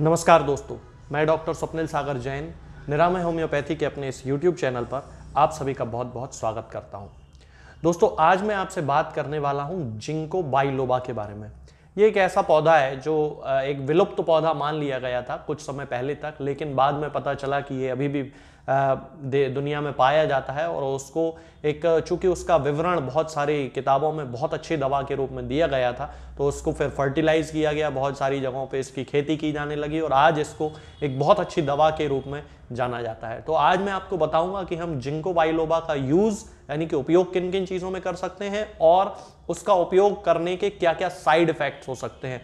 नमस्कार दोस्तों मैं डॉक्टर स्वप्निल सागर जैन निरामय होम्योपैथी के अपने इस यूट्यूब चैनल पर आप सभी का बहुत बहुत स्वागत करता हूँ दोस्तों आज मैं आपसे बात करने वाला हूँ जिंको बाइलोबा के बारे में ये एक ऐसा पौधा है जो एक विलुप्त पौधा मान लिया गया था कुछ समय पहले तक लेकिन बाद में पता चला कि ये अभी भी दुनिया में पाया जाता है और उसको एक चूंकि उसका विवरण बहुत सारी किताबों में बहुत अच्छी दवा के रूप में दिया गया था तो उसको फिर फर्टिलाइज किया गया बहुत सारी जगहों पे इसकी खेती की जाने लगी और आज इसको एक बहुत अच्छी दवा के रूप में जाना जाता है तो आज मैं आपको बताऊंगा कि हम जिंको बाइलोबा का यूज़ यानी कि उपयोग किन किन चीज़ों में कर सकते हैं और उसका उपयोग करने के क्या क्या साइड इफेक्ट्स हो सकते हैं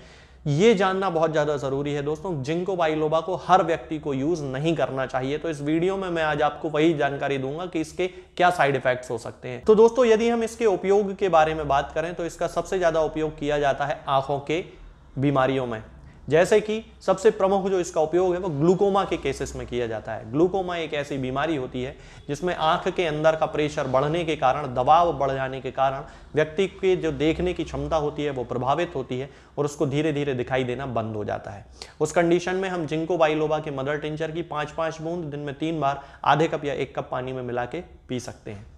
ये जानना बहुत ज़्यादा ज़रूरी है दोस्तों जिंको बाइलोबा को हर व्यक्ति को यूज़ नहीं करना चाहिए तो इस वीडियो में मैं आज आपको वही जानकारी दूंगा कि इसके क्या साइड इफेक्ट्स हो सकते हैं तो दोस्तों यदि हम इसके उपयोग के बारे में बात करें तो इसका सबसे ज़्यादा उपयोग किया जाता है आंखों के बीमारियों में जैसे कि सबसे प्रमुख जो इसका उपयोग है वो ग्लूकोमा के केसेस में किया जाता है ग्लूकोमा एक ऐसी बीमारी होती है जिसमें आंख के अंदर का प्रेशर बढ़ने के कारण दबाव बढ़ जाने के कारण व्यक्ति के जो देखने की क्षमता होती है वो प्रभावित होती है और उसको धीरे धीरे दिखाई देना बंद हो जाता है उस कंडीशन में हम जिंको बाइलोबा के मदर टिंचर की पाँच पाँच बूंद दिन में तीन बार आधे कप या एक कप पानी में मिला के पी सकते हैं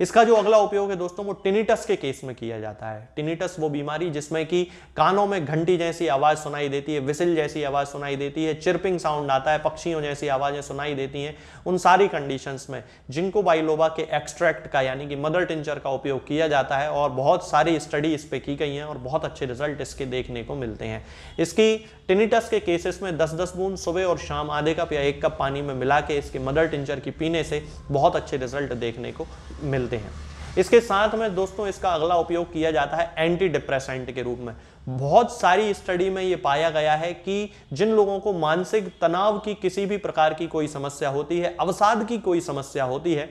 इसका जो अगला उपयोग है दोस्तों वो टिनिटस के केस में किया जाता है टिनिटस वो बीमारी जिसमें कि कानों में घंटी जैसी आवाज सुनाई देती है विसिल जैसी आवाज सुनाई देती है चिरपिंग साउंड आता है पक्षियों जैसी आवाजें सुनाई देती हैं उन सारी कंडीशंस में जिनको बाइलोबा के एक्सट्रैक्ट का यानी कि मदर टिंचर का उपयोग किया जाता है और बहुत सारी स्टडी इस पर की गई है और बहुत अच्छे रिजल्ट इसके देखने को मिलते हैं इसकी टिनिटस के केसेस में 10-10 बूंद सुबह और शाम आधे कप या एक कप पानी में मिला के इसके मदर टिंचर की पीने से बहुत अच्छे रिजल्ट देखने को मिलते मिलते हैं इसके साथ में दोस्तों इसका अगला उपयोग किया जाता है एंटी डिप्रेसेंट के रूप में बहुत सारी स्टडी में यह पाया गया है कि जिन लोगों को मानसिक तनाव की किसी भी प्रकार की कोई समस्या होती है अवसाद की कोई समस्या होती है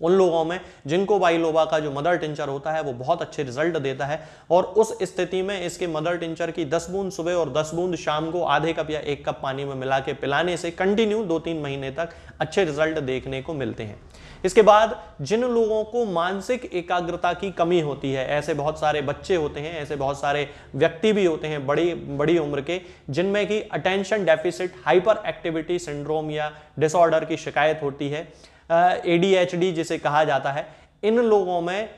उन लोगों में जिनको बाइलोबा का जो मदर टिंचर होता है वो बहुत अच्छे रिजल्ट देता है और उस स्थिति में इसके मदर टिंचर की दस बूंद सुबह और दस बूंद शाम को आधे कप या एक कप पानी में मिला के पिलाने से कंटिन्यू दो तीन महीने तक अच्छे रिजल्ट देखने को मिलते हैं इसके बाद जिन लोगों को मानसिक एकाग्रता की कमी होती है ऐसे बहुत सारे बच्चे होते हैं ऐसे बहुत सारे व्यक्ति भी होते हैं बड़ी बड़ी उम्र के जिनमें कि attention deficit hyperactivity syndrome या डिसऑर्डर की शिकायत होती है ए जिसे कहा जाता है इन लोगों में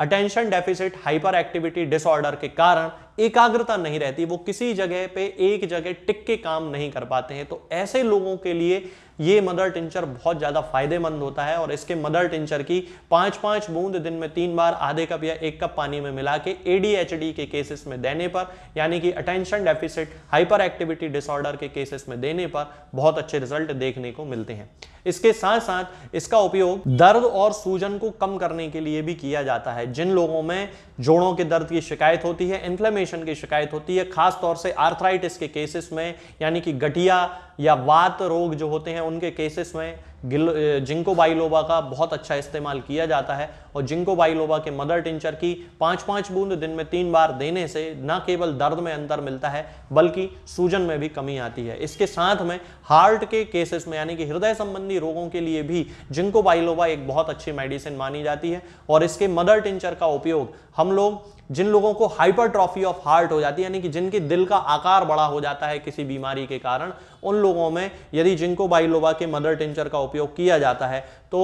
attention deficit hyperactivity disorder के कारण एकाग्रता नहीं रहती वो किसी जगह पे एक जगह टिक के काम नहीं कर पाते हैं तो ऐसे लोगों के लिए ये मदर टिंचर बहुत ज़्यादा फायदेमंद होता है और इसके मदर टिंचर की पाँच पाँच बूंद दिन में तीन बार आधे कप या एक कप पानी में मिला के एडीएचडी के केसेस में देने पर यानी कि attention deficit hyperactivity disorder cases केसेस में देने पर बहुत अच्छे रिजल्ट देखने को मिलते हैं इसके साथ साथ इसका उपयोग दर्द और सूजन को कम करने के लिए भी किया जाता है जिन लोगों में जोड़ों के दर्द की शिकायत होती है इन्फ्लेमेशन की शिकायत होती है खासतौर से आर्थराइटिस के केसेस में यानी कि गठिया या वात रोग जो होते हैं उनके केसेस में जिंको बाइलोबा का बहुत अच्छा इस्तेमाल किया जाता है और जिंको बाइलोबा के मदर टिंचर की पांच पांच बूंद दिन में तीन बार देने से न केवल दर्द में अंतर मिलता है बल्कि सूजन में भी कमी आती है इसके साथ में हार्ट के केसेस में यानी कि हृदय संबंधी रोगों के लिए भी जिंको बाइलोबा एक बहुत अच्छी मेडिसिन मानी जाती है और इसके मदर टिंचर का उपयोग हम लोग जिन लोगों को हाइपरट्रॉफी ऑफ हार्ट हो जाती है यानी कि जिनके दिल का आकार बड़ा हो जाता है किसी बीमारी के कारण उन लोग लोगों में यदि जिनको बाइलोबा के मदर टिंचर का उपयोग किया जाता है तो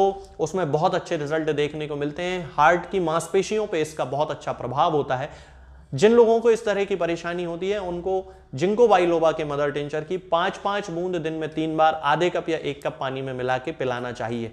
उसमें बहुत अच्छे रिजल्ट देखने को मिलते हैं हार्ट की मांसपेशियों पर इसका बहुत अच्छा प्रभाव होता है जिन लोगों को इस तरह की परेशानी होती है उनको जिनको बाइलोबा के मदर टिंचर की पांच पांच बूंद दिन में तीन बार आधे कप या एक कप पानी में मिला के पिलाना चाहिए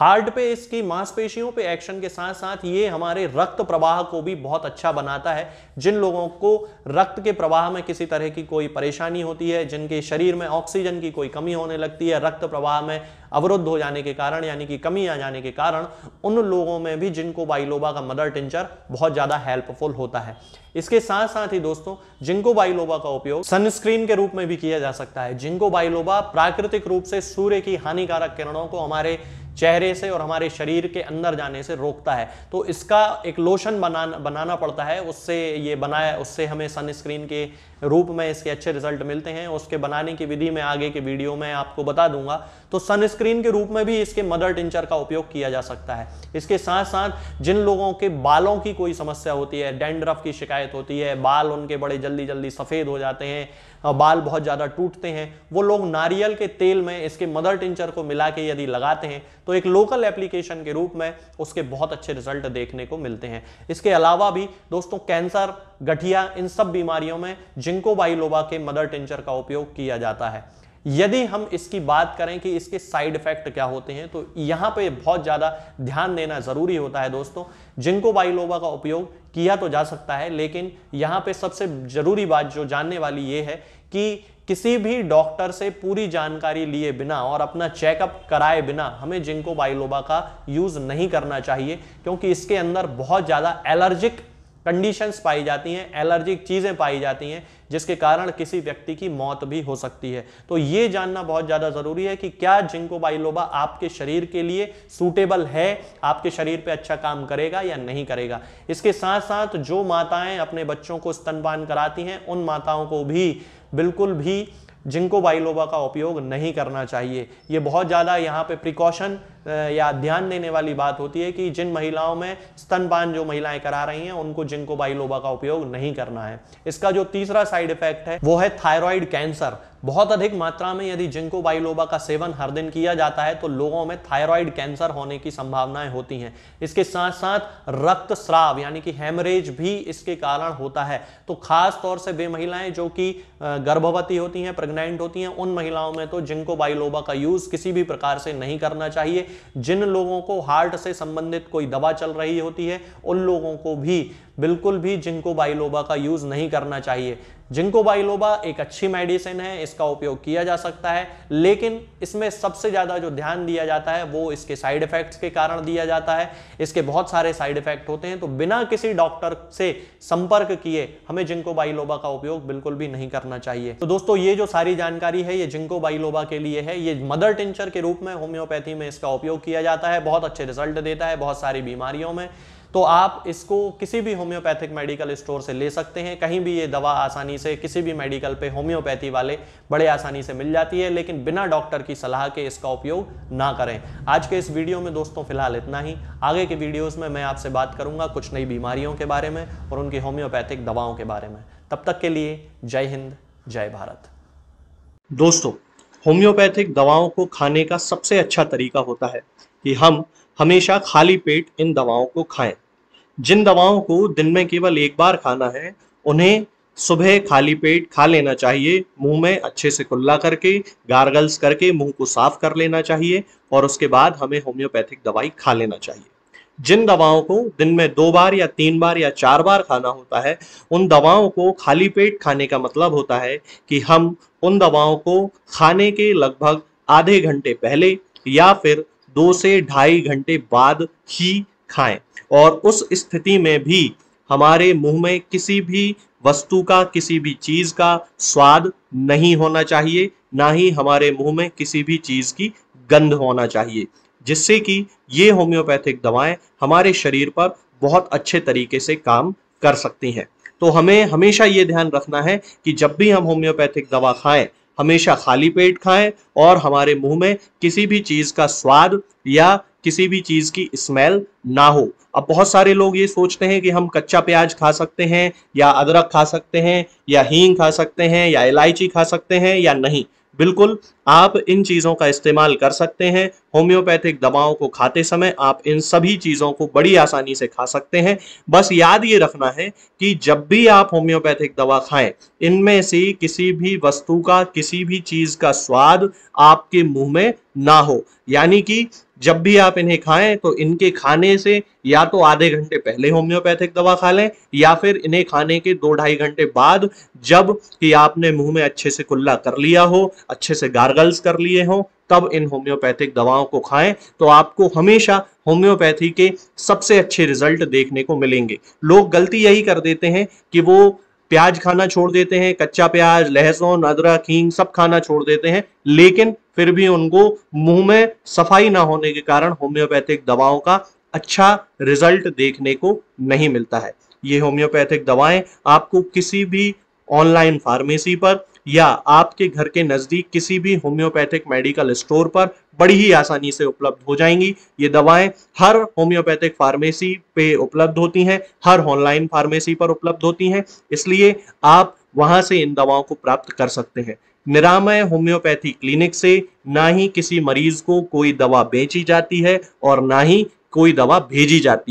हार्ट पे इसकी मांसपेशियों पे एक्शन के साथ साथ ये हमारे रक्त प्रवाह को भी बहुत अच्छा बनाता है जिन लोगों को रक्त के प्रवाह में किसी तरह की कोई परेशानी होती है जिनके शरीर में ऑक्सीजन की कोई कमी होने लगती है रक्त प्रवाह में अवरुद्ध हो जाने के कारण यानी कि कमी आ जाने के कारण उन लोगों में भी जिनको बाइलोबा का मदर टिंचर बहुत ज़्यादा हेल्पफुल होता है इसके साथ साथ ही दोस्तों जिनको बाइलोबा का उपयोग सनस्क्रीन के रूप में भी किया जा सकता है जिनको बाइलोबा प्राकृतिक रूप से सूर्य की हानिकारक किरणों को हमारे चेहरे से और हमारे शरीर के अंदर जाने से रोकता है तो इसका एक लोशन बना बनाना पड़ता है उससे ये बनाया उससे हमें सनस्क्रीन के रूप में इसके अच्छे रिजल्ट मिलते हैं उसके बनाने की विधि में आगे के वीडियो में आपको बता दूंगा तो सनस्क्रीन के रूप में भी इसके मदर टिंचर का उपयोग किया जा सकता है इसके साथ साथ जिन लोगों के बालों की कोई समस्या होती है डेंड्रफ की शिकायत होती है बाल उनके बड़े जल्दी जल्दी सफ़ेद हो जाते हैं बाल बहुत ज़्यादा टूटते हैं वो लोग नारियल के तेल में इसके मदर टिंचर को मिला के यदि लगाते हैं तो एक लोकल एप्लीकेशन के रूप में उसके बहुत अच्छे रिजल्ट देखने को मिलते हैं इसके अलावा भी दोस्तों कैंसर गठिया इन सब बीमारियों में जिंको बाइलोबा के मदर टेंचर का उपयोग किया जाता है यदि हम इसकी बात करें कि इसके साइड इफेक्ट क्या होते हैं तो यहाँ पे बहुत ज़्यादा ध्यान देना ज़रूरी होता है दोस्तों जिंको बाइलोबा का उपयोग किया तो जा सकता है लेकिन यहाँ पे सबसे ज़रूरी बात जो जानने वाली ये है कि किसी भी डॉक्टर से पूरी जानकारी लिए बिना और अपना चेकअप कराए बिना हमें जिंको बाइलोबा का यूज़ नहीं करना चाहिए क्योंकि इसके अंदर बहुत ज़्यादा एलर्जिक कंडीशंस पाई जाती हैं एलर्जिक चीज़ें पाई जाती हैं जिसके कारण किसी व्यक्ति की मौत भी हो सकती है तो ये जानना बहुत ज़्यादा ज़रूरी है कि क्या जिंको बाइलोबा आपके शरीर के लिए सूटेबल है आपके शरीर पे अच्छा काम करेगा या नहीं करेगा इसके साथ साथ जो माताएं अपने बच्चों को स्तनपान कराती हैं उन माताओं को भी बिल्कुल भी जिनको बाइलोबा का उपयोग नहीं करना चाहिए ये बहुत ज़्यादा यहाँ पे प्रिकॉशन या ध्यान देने वाली बात होती है कि जिन महिलाओं में स्तनपान जो महिलाएं करा रही हैं उनको जिनको बाइलोबा का उपयोग नहीं करना है इसका जो तीसरा साइड इफेक्ट है वो है थायराइड कैंसर बहुत अधिक मात्रा में यदि जिंको बाइलोबा का सेवन हर दिन किया जाता है तो लोगों में थायराइड कैंसर होने की संभावनाएं होती हैं इसके साथ साथ रक्त स्राव यानी कि हेमरेज भी इसके कारण होता है तो खास तौर से वे महिलाएं जो कि गर्भवती होती हैं प्रेग्नेंट होती हैं उन महिलाओं में तो जिंको बाइलोबा का यूज किसी भी प्रकार से नहीं करना चाहिए जिन लोगों को हार्ट से संबंधित कोई दवा चल रही होती है उन लोगों को भी बिल्कुल भी जिंको बाइलोबा का यूज नहीं करना चाहिए जिंको बाइलोबा एक अच्छी मेडिसिन है इसका उपयोग किया जा सकता है लेकिन इसमें सबसे ज्यादा जो ध्यान दिया जाता है वो इसके साइड इफेक्ट्स के कारण दिया जाता है इसके बहुत सारे साइड इफेक्ट होते हैं तो बिना किसी डॉक्टर से संपर्क किए हमें जिंको बाइलोबा का उपयोग बिल्कुल भी नहीं करना चाहिए तो दोस्तों ये जो सारी जानकारी है ये जिंको बाइलोबा के लिए है ये मदर टिंचर के रूप में होम्योपैथी में इसका उपयोग किया जाता है बहुत अच्छे रिजल्ट देता है बहुत सारी बीमारियों में तो आप इसको किसी भी होम्योपैथिक मेडिकल स्टोर से ले सकते हैं कहीं भी ये दवा आसानी से किसी भी मेडिकल पे होम्योपैथी वाले बड़े आसानी से मिल जाती है लेकिन बिना डॉक्टर की सलाह के इसका उपयोग ना करें आज के इस वीडियो में दोस्तों फिलहाल इतना ही आगे के वीडियोज़ में मैं आपसे बात करूँगा कुछ नई बीमारियों के बारे में और उनकी होम्योपैथिक दवाओं के बारे में तब तक के लिए जय हिंद जय भारत दोस्तों होम्योपैथिक दवाओं को खाने का सबसे अच्छा तरीका होता है कि हम हमेशा खाली पेट इन दवाओं को खाएं जिन दवाओं को दिन में केवल एक बार खाना है उन्हें सुबह खाली पेट खा लेना चाहिए मुंह में अच्छे से खुला करके गार्गल्स करके मुंह को साफ कर लेना चाहिए और उसके बाद हमें होम्योपैथिक दवाई खा लेना चाहिए जिन दवाओं को दिन में दो बार या तीन बार या चार बार खाना होता है उन दवाओं को खाली पेट खाने का मतलब होता है कि हम उन दवाओं को खाने के लगभग आधे घंटे पहले या फिर दो से ढाई घंटे बाद ही खाएं और उस स्थिति में भी हमारे मुंह में किसी भी वस्तु का किसी भी चीज़ का स्वाद नहीं होना चाहिए ना ही हमारे मुंह में किसी भी चीज़ की गंध होना चाहिए जिससे कि ये होम्योपैथिक दवाएं हमारे शरीर पर बहुत अच्छे तरीके से काम कर सकती हैं तो हमें हमेशा ये ध्यान रखना है कि जब भी हम होम्योपैथिक दवा खाएं हमेशा खाली पेट खाएं और हमारे मुंह में किसी भी चीज़ का स्वाद या किसी भी चीज की स्मेल ना हो अब बहुत सारे लोग ये सोचते हैं कि हम कच्चा प्याज खा सकते हैं या अदरक खा सकते हैं या हींग खा सकते हैं या इलायची खा सकते हैं या नहीं बिल्कुल आप इन चीज़ों का इस्तेमाल कर सकते हैं होम्योपैथिक दवाओं को खाते समय आप इन सभी चीज़ों को बड़ी आसानी से खा सकते हैं बस याद ये रखना है कि जब भी आप होम्योपैथिक दवा खाएं इनमें से किसी भी वस्तु का किसी भी चीज़ का स्वाद आपके मुंह में ना हो यानी कि जब भी आप इन्हें खाएं तो इनके खाने से या तो आधे घंटे पहले होम्योपैथिक दवा खा लें या फिर इन्हें खाने के दो ढाई घंटे बाद जब कि आपने मुंह में अच्छे से कुल्ला कर लिया हो अच्छे से गार्गल्स कर लिए हो तब इन होम्योपैथिक दवाओं को खाएं तो आपको हमेशा होम्योपैथी के सबसे अच्छे रिजल्ट देखने को मिलेंगे लोग गलती यही कर देते हैं कि वो प्याज खाना छोड़ देते हैं कच्चा प्याज लहसुन अदरक हींग सब खाना छोड़ देते हैं लेकिन फिर भी उनको मुंह में सफाई ना होने के कारण होम्योपैथिक दवाओं का अच्छा रिजल्ट देखने को नहीं मिलता है ये होम्योपैथिक दवाएं आपको किसी भी ऑनलाइन फार्मेसी पर या आपके घर के नजदीक किसी भी होम्योपैथिक मेडिकल स्टोर पर बड़ी ही आसानी से उपलब्ध हो जाएंगी ये दवाएं हर होम्योपैथिक फार्मेसी पे उपलब्ध होती हैं हर ऑनलाइन फार्मेसी पर उपलब्ध होती हैं इसलिए आप वहां से इन दवाओं को प्राप्त कर सकते हैं निरामय होम्योपैथी क्लिनिक से ना ही किसी मरीज को कोई दवा बेची जाती है और ना ही कोई दवा भेजी जाती है